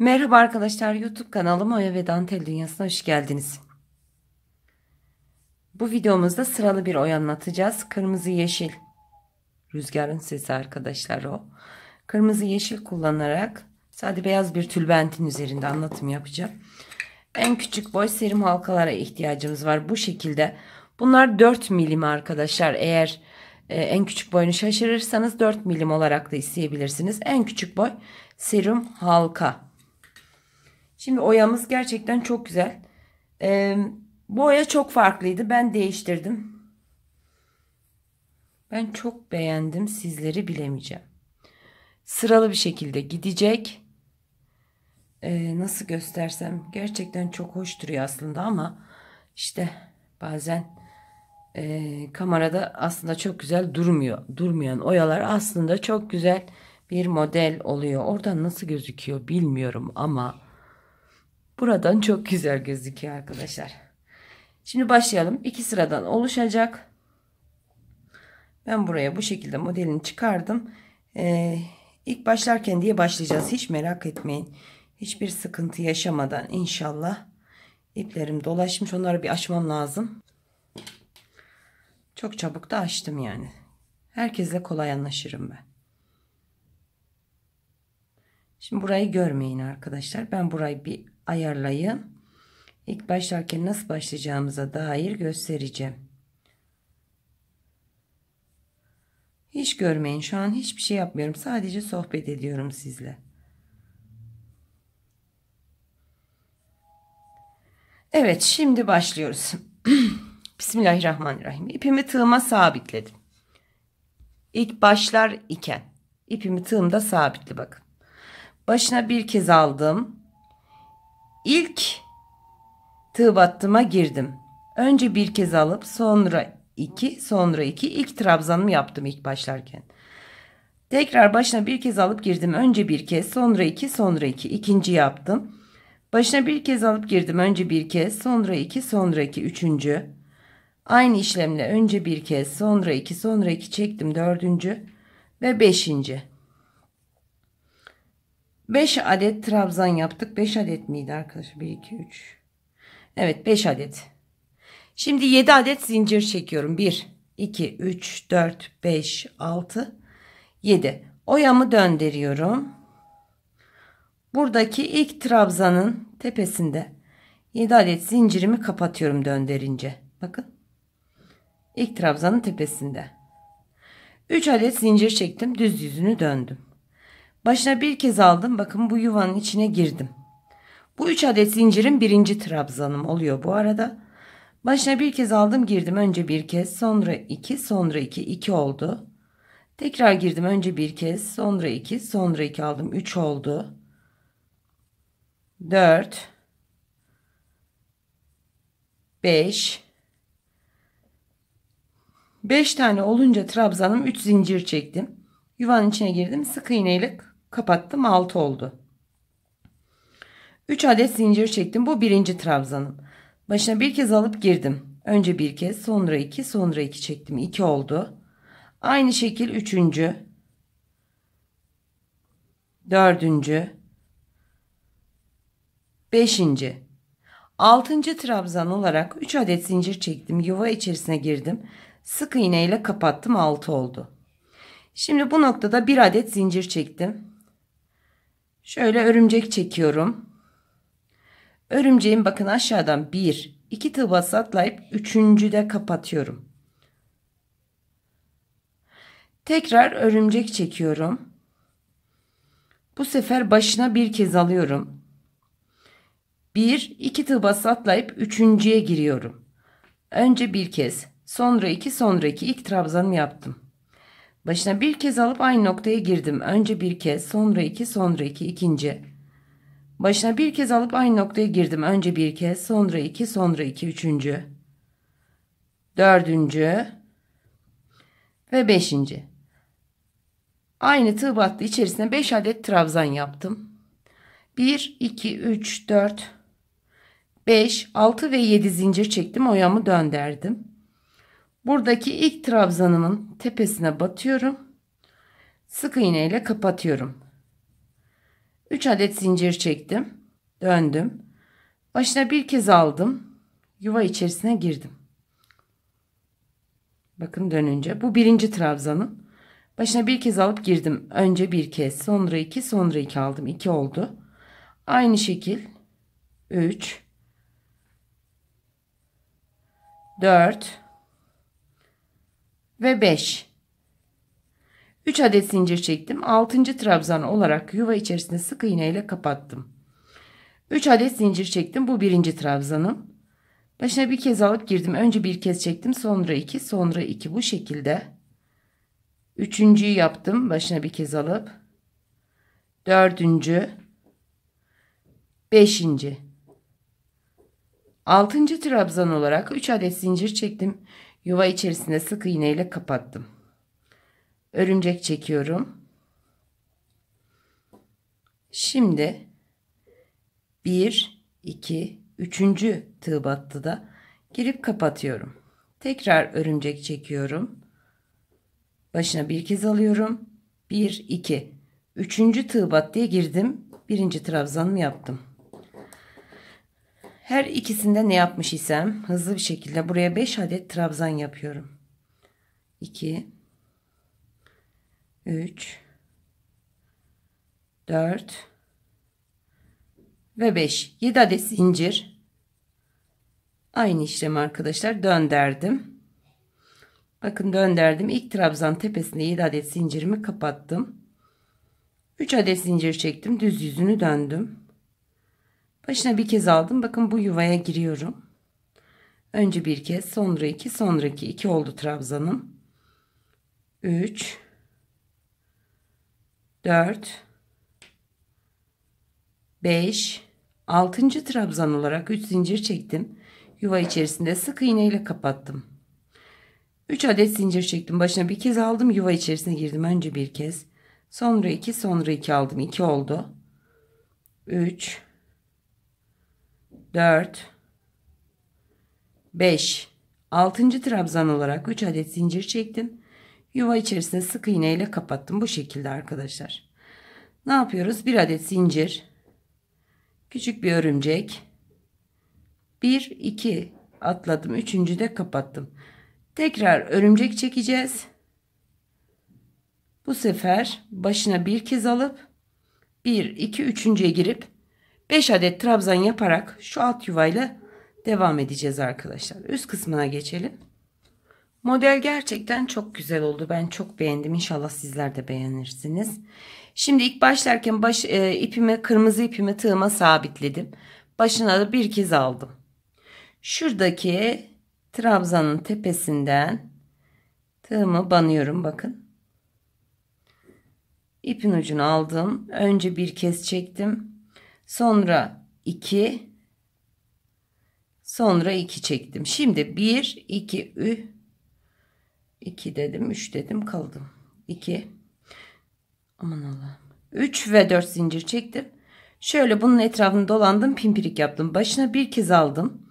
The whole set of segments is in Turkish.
Merhaba arkadaşlar YouTube kanalıma Oya ve Dantel Dünyası'na hoş geldiniz. Bu videomuzda sıralı bir oy anlatacağız. Kırmızı yeşil. Rüzgarın sesi arkadaşlar o. Kırmızı yeşil kullanarak sade beyaz bir tülbentin üzerinde anlatım yapacağım. En küçük boy serum halkalara ihtiyacımız var. Bu şekilde. Bunlar 4 milim arkadaşlar. Eğer e, en küçük boyunu şaşırırsanız 4 milim olarak da isteyebilirsiniz. En küçük boy serum halka. Şimdi oyamız gerçekten çok güzel. Ee, bu oya çok farklıydı. Ben değiştirdim. Ben çok beğendim. Sizleri bilemeyeceğim. Sıralı bir şekilde gidecek. Ee, nasıl göstersem gerçekten çok hoş duruyor aslında ama işte bazen e, kamerada aslında çok güzel durmuyor. Durmayan oyalar aslında çok güzel bir model oluyor. Oradan nasıl gözüküyor bilmiyorum ama Buradan çok güzel gözüküyor arkadaşlar. Şimdi başlayalım. İki sıradan oluşacak. Ben buraya bu şekilde modelini çıkardım. Ee, ilk başlarken diye başlayacağız. Hiç merak etmeyin. Hiçbir sıkıntı yaşamadan inşallah. İplerim dolaşmış. Onları bir açmam lazım. Çok çabuk da açtım yani. Herkesle kolay anlaşırım ben. Şimdi burayı görmeyin arkadaşlar. Ben burayı bir ayarlayı ilk başlarken nasıl başlayacağımıza dair göstereceğim. Hiç görmeyin şu an hiçbir şey yapmıyorum sadece sohbet ediyorum sizle. Evet şimdi başlıyoruz. Bismillahirrahmanirrahim. İpimi tığıma sabitledim. İlk başlar iken ipimi tığımda sabitli bakın. Başına bir kez aldım. İlk tığ battıma girdim. Önce bir kez alıp sonra iki, sonra iki. ilk trabzanımı yaptım ilk başlarken. Tekrar başına bir kez alıp girdim. Önce bir kez, sonra iki, sonra iki. ikinci yaptım. Başına bir kez alıp girdim. Önce bir kez, sonra iki, sonra iki. Üçüncü. Aynı işlemle önce bir kez, sonra iki, sonra iki çektim. Dördüncü ve beşinci. 5 adet trabzan yaptık. 5 adet miydi arkadaşlar? 1, 2, 3. Evet 5 adet. Şimdi 7 adet zincir çekiyorum. 1, 2, 3, 4, 5, 6, 7. Oyamı döndürüyorum. Buradaki ilk trabzanın tepesinde 7 adet zincirimi kapatıyorum döndürünce. Bakın. İlk trabzanın tepesinde. 3 adet zincir çektim. Düz yüzünü döndüm. Başına bir kez aldım bakın bu yuvanın içine girdim. Bu üç adet zincirin birinci trabzanım oluyor bu arada. Başına bir kez aldım girdim önce bir kez sonra iki sonra iki iki oldu. Tekrar girdim önce bir kez sonra iki sonra iki aldım üç oldu. Dört. Beş. Beş tane olunca trabzanım üç zincir çektim. Yuvanın içine girdim. Sık iğneyle kapattım. 6 oldu. 3 adet zincir çektim. Bu birinci trabzanım. Başına bir kez alıp girdim. Önce bir kez sonra iki, sonra iki çektim. 2 oldu. Aynı şekil 3. 4. 5. 6. trabzan olarak 3 adet zincir çektim. Yuva içerisine girdim. Sık iğneyle kapattım 6 oldu. Şimdi bu noktada bir adet zincir çektim. Şöyle örümcek çekiyorum. Örümceğin bakın aşağıdan 1, 2 tığ atlayıp 3. de kapatıyorum. Tekrar örümcek çekiyorum. Bu sefer başına bir kez alıyorum. 1, 2 tığ atlayıp 3.ye giriyorum. Önce bir kez, sonra 2, sonraki ilk trabzanı yaptım. Başına bir kez alıp aynı noktaya girdim. Önce bir kez, sonra iki, sonra iki, ikinci. Başına bir kez alıp aynı noktaya girdim. Önce bir kez, sonra iki, sonra iki, üçüncü. Dördüncü. Ve beşinci. Aynı tığ battı içerisine 5 adet trabzan yaptım. Bir, iki, üç, dört, beş, altı ve yedi zincir çektim. Oyamı dönderdim. Buradaki ilk trabzanımın tepesine batıyorum. Sık iğne ile kapatıyorum. 3 adet zincir çektim. Döndüm. Başına bir kez aldım. Yuva içerisine girdim. Bakın dönünce. Bu birinci trabzanım. Başına bir kez alıp girdim. Önce bir kez. Sonra iki. Sonra iki aldım. iki oldu. Aynı şekil. 3 4 ve 5. 3 adet zincir çektim. 6. trabzan olarak yuva içerisinde sık iğne ile kapattım. 3 adet zincir çektim. Bu birinci trabzanım. Başına bir kez alıp girdim. Önce bir kez çektim. Sonra 2. Sonra 2. Bu şekilde. Üçüncüyü yaptım. Başına bir kez alıp. Dördüncü. Beşinci. Altıncı trabzan olarak 3 adet zincir çektim. Yuva içerisinde sık iğneyle kapattım. Örümcek çekiyorum. Şimdi bir, iki, üçüncü tığ battı da girip kapatıyorum. Tekrar örümcek çekiyorum. Başına bir kez alıyorum. Bir, iki, Üçüncü tığ battıya girdim. Birinci trabzanımı yaptım. Her ikisinde ne yapmış isem hızlı bir şekilde buraya 5 adet trabzan yapıyorum. 2 3 4 ve 5. 7 adet zincir. Aynı işlem arkadaşlar dönderdim. Bakın dönderdim. İlk trabzan tepesinde 7 adet zincirimi kapattım. 3 adet zincir çektim. Düz yüzünü döndüm. Başına bir kez aldım. Bakın bu yuvaya giriyorum. Önce bir kez sonra iki sonraki iki oldu trabzanım. 3 4 5 6. trabzan olarak 3 zincir çektim. Yuva içerisinde sık iğne ile kapattım. 3 adet zincir çektim. Başına bir kez aldım. Yuva içerisine girdim. Önce bir kez. Sonra 2 sonra 2 aldım. 2 oldu. 3 4 5 6. trabzan olarak 3 adet zincir çektim. Yuva içerisine sık iğne ile kapattım bu şekilde arkadaşlar. Ne yapıyoruz? 1 adet zincir, küçük bir örümcek, 1 2 atladım. 3. de kapattım. Tekrar örümcek çekeceğiz. Bu sefer başına bir kez alıp 1 2 3.'ye girip 5 adet trabzan yaparak şu alt yuvayla devam edeceğiz arkadaşlar. Üst kısmına geçelim. Model gerçekten çok güzel oldu. Ben çok beğendim. İnşallah sizler de beğenirsiniz. Şimdi ilk başlarken baş, e, ipimi kırmızı ipimi tığıma sabitledim. Başına da bir kez aldım. Şuradaki trabzanın tepesinden tığımı banıyorum bakın. İpin ucunu aldım. Önce bir kez çektim. Sonra 2 sonra 2 çektim. Şimdi 1 2 3 2 dedim, 3 dedim, kaldım. 2 Aman Allah'ım. 3 ve 4 zincir çektim. Şöyle bunun etrafını dolandım, pimpirik yaptım. Başına bir kez aldım.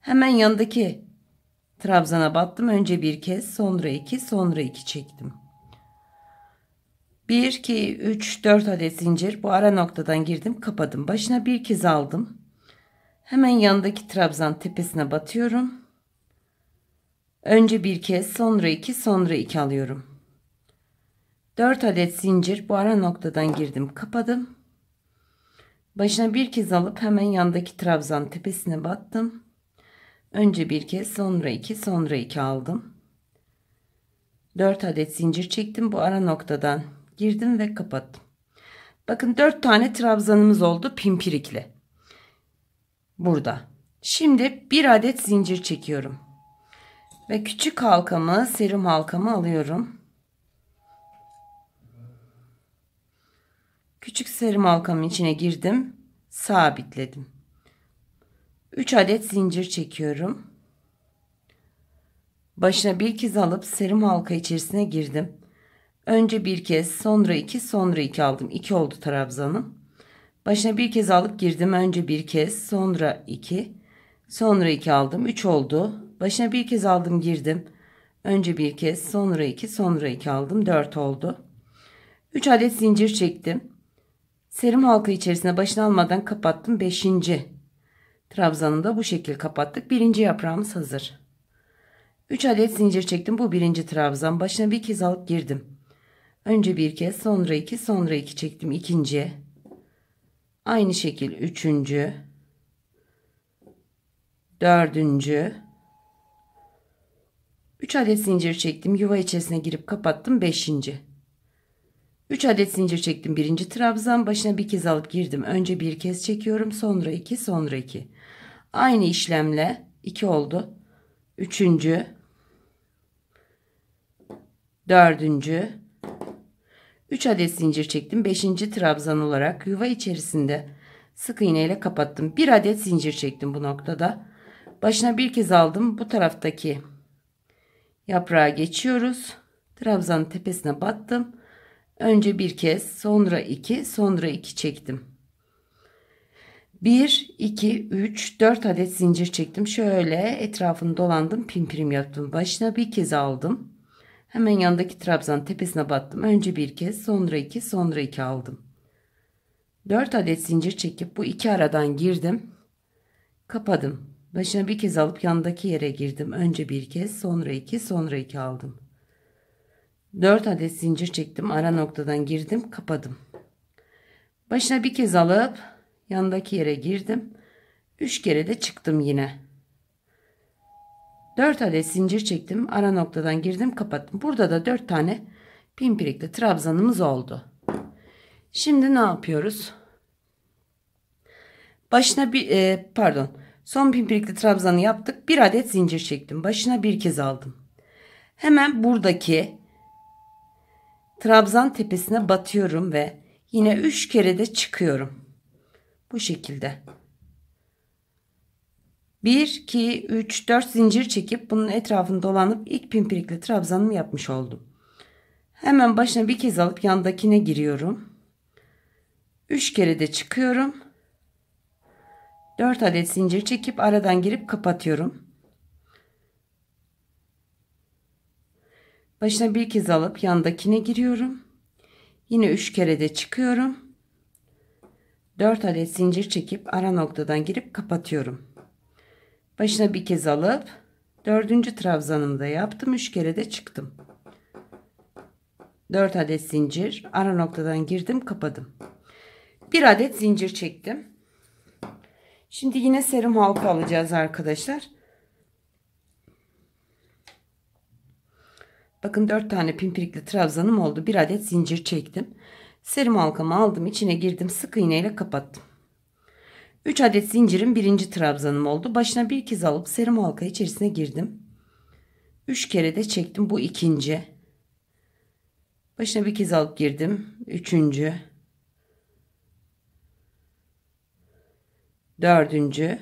Hemen yanındaki trabzana battım. Önce bir kez, sonra iki, sonra iki çektim. 1, 2, 3, 4 adet zincir. Bu ara noktadan girdim kapadım. Başına bir kez aldım. Hemen yanındaki trabzan tepesine batıyorum. Önce bir kez sonra iki sonra iki alıyorum. 4 adet zincir bu ara noktadan girdim kapadım. Başına bir kez alıp hemen yandaki trabzan tepesine battım. Önce bir kez sonra iki sonra iki aldım. 4 adet zincir çektim bu ara noktadan girdim ve kapattım. Bakın dört tane trabzanımız oldu pimpirikli. Burada. Şimdi bir adet zincir çekiyorum. Ve küçük halkamı, serum halkamı alıyorum. Küçük serum halkamın içine girdim. Sabitledim. Üç adet zincir çekiyorum. Başına bir kez alıp serum halka içerisine girdim. Önce bir kez sonra iki sonra iki aldım. İki oldu trabzanım. Başına bir kez alıp girdim. Önce bir kez sonra iki sonra iki aldım. Üç oldu. Başına bir kez aldım girdim. Önce bir kez sonra iki sonra iki aldım. Dört oldu. Üç adet zincir çektim. Serim halka içerisine başına almadan kapattım. Beşinci trabzanını da bu şekil kapattık. Birinci yaprağımız hazır. Üç adet zincir çektim. Bu birinci trabzan. Başına bir kez alıp girdim. Önce bir kez sonra iki sonra iki çektim ikinci. Aynı şekil üçüncü. Dördüncü. Üç adet zincir çektim yuva içerisine girip kapattım beşinci. Üç adet zincir çektim birinci trabzan başına bir kez alıp girdim önce bir kez çekiyorum sonra iki, sonra iki. aynı işlemle iki oldu 3. dördüncü. 3 adet zincir çektim. 5. trabzan olarak yuva içerisinde sık iğne ile kapattım. 1 adet zincir çektim bu noktada. Başına bir kez aldım. Bu taraftaki yaprağa geçiyoruz. Trabzanın tepesine battım. Önce bir kez, sonra iki, sonra iki çektim. 1, 2, 3, 4 adet zincir çektim. Şöyle etrafını dolandım. Pimprim yaptım. Başına bir kez aldım. Hemen yandaki trabzan tepesine battım. Önce bir kez, sonra iki, sonra iki aldım. Dört adet zincir çekip bu iki aradan girdim. Kapadım. Başına bir kez alıp yandaki yere girdim. Önce bir kez, sonra iki, sonra iki aldım. Dört adet zincir çektim. Ara noktadan girdim, kapadım. Başına bir kez alıp yandaki yere girdim. Üç kere de çıktım yine. 4 adet zincir çektim. Ara noktadan girdim kapattım. Burada da 4 tane pimpirikli trabzanımız oldu. Şimdi ne yapıyoruz? Başına bir e, pardon son pimpirikli trabzanı yaptık. Bir adet zincir çektim. Başına bir kez aldım. Hemen buradaki trabzan tepesine batıyorum ve yine 3 kere de çıkıyorum. Bu şekilde. 1, 2, 3, 4 zincir çekip bunun etrafını dolanıp ilk pimpirikli trabzanımı yapmış oldum. Hemen başına bir kez alıp yandakine giriyorum. 3 kere de çıkıyorum. 4 adet zincir çekip aradan girip kapatıyorum. Başına bir kez alıp yandakine giriyorum. Yine 3 kere de çıkıyorum. 4 adet zincir çekip ara noktadan girip kapatıyorum. Başına bir kez alıp dördüncü trabzanımda yaptım. Üç kere de çıktım. 4 adet zincir ara noktadan girdim kapadım. bir adet zincir çektim. Şimdi yine serum halka alacağız arkadaşlar. Bakın dört tane pimpirikli trabzanım oldu. bir adet zincir çektim. Serum halkamı aldım içine girdim sık iğneyle kapattım. 3 adet zincirin birinci trabzanım oldu. Başına bir kez alıp serim halka içerisine girdim. 3 kere de çektim bu ikinci. Başına bir kez alıp girdim. Üçüncü. Dördüncü.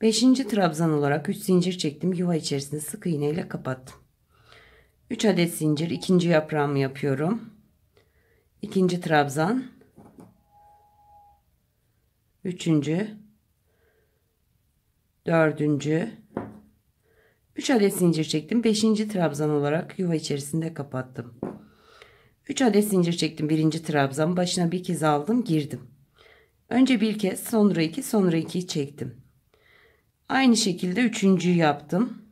Beşinci trabzan olarak 3 zincir çektim. Yuva içerisinde sık iğne ile kapattım. 3 adet zincir ikinci yaprağımı yapıyorum. İkinci trabzan üçüncü, dördüncü, üç adet zincir çektim. Beşinci trabzan olarak yuva içerisinde kapattım. Üç adet zincir çektim. birinci trabzan başına bir kez aldım, girdim. Önce bir kez, sonra iki, sonra iki çektim. Aynı şekilde üçüncü yaptım.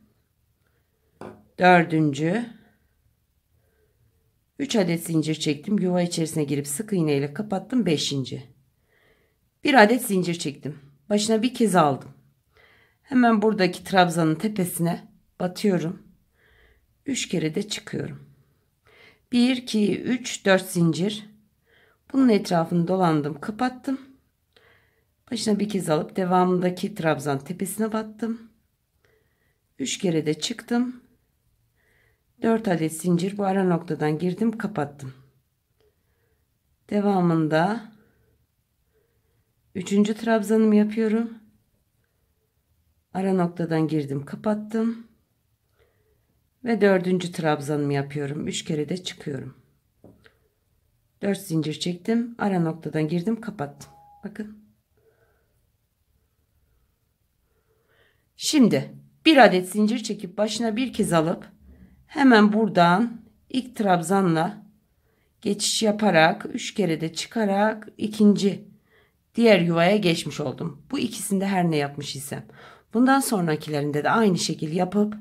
Dördüncü. 3 adet zincir çektim. Yuva içerisine girip sık iğne ile kapattım. Beşinci. Bir adet zincir çektim. Başına bir kez aldım. Hemen buradaki trabzanın tepesine batıyorum. Üç kere de çıkıyorum. Bir, iki, üç, dört zincir. Bunun etrafını dolandım. Kapattım. Başına bir kez alıp devamındaki trabzan tepesine battım. Üç kere de çıktım. Dört adet zincir bu ara noktadan girdim kapattım. Devamında Üçüncü trabzanımı yapıyorum. Ara noktadan girdim kapattım. Ve dördüncü trabzanımı yapıyorum. Üç kere de çıkıyorum. Dört zincir çektim. Ara noktadan girdim kapattım. Bakın. Şimdi bir adet zincir çekip başına bir kez alıp hemen buradan ilk trabzanla geçiş yaparak üç kere de çıkarak ikinci diğer yuvaya geçmiş oldum. Bu ikisinde her ne yapmış isem. Bundan sonrakilerinde de aynı şekil yapıp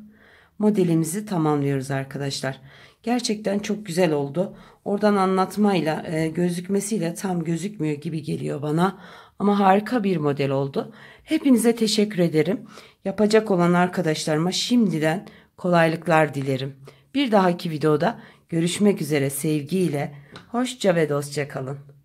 modelimizi tamamlıyoruz arkadaşlar. Gerçekten çok güzel oldu. Oradan anlatmayla, e, gözükmesiyle tam gözükmüyor gibi geliyor bana. Ama harika bir model oldu. Hepinize teşekkür ederim. Yapacak olan arkadaşlarıma şimdiden kolaylıklar dilerim. Bir dahaki videoda görüşmek üzere sevgiyle, hoşça ve dostça kalın.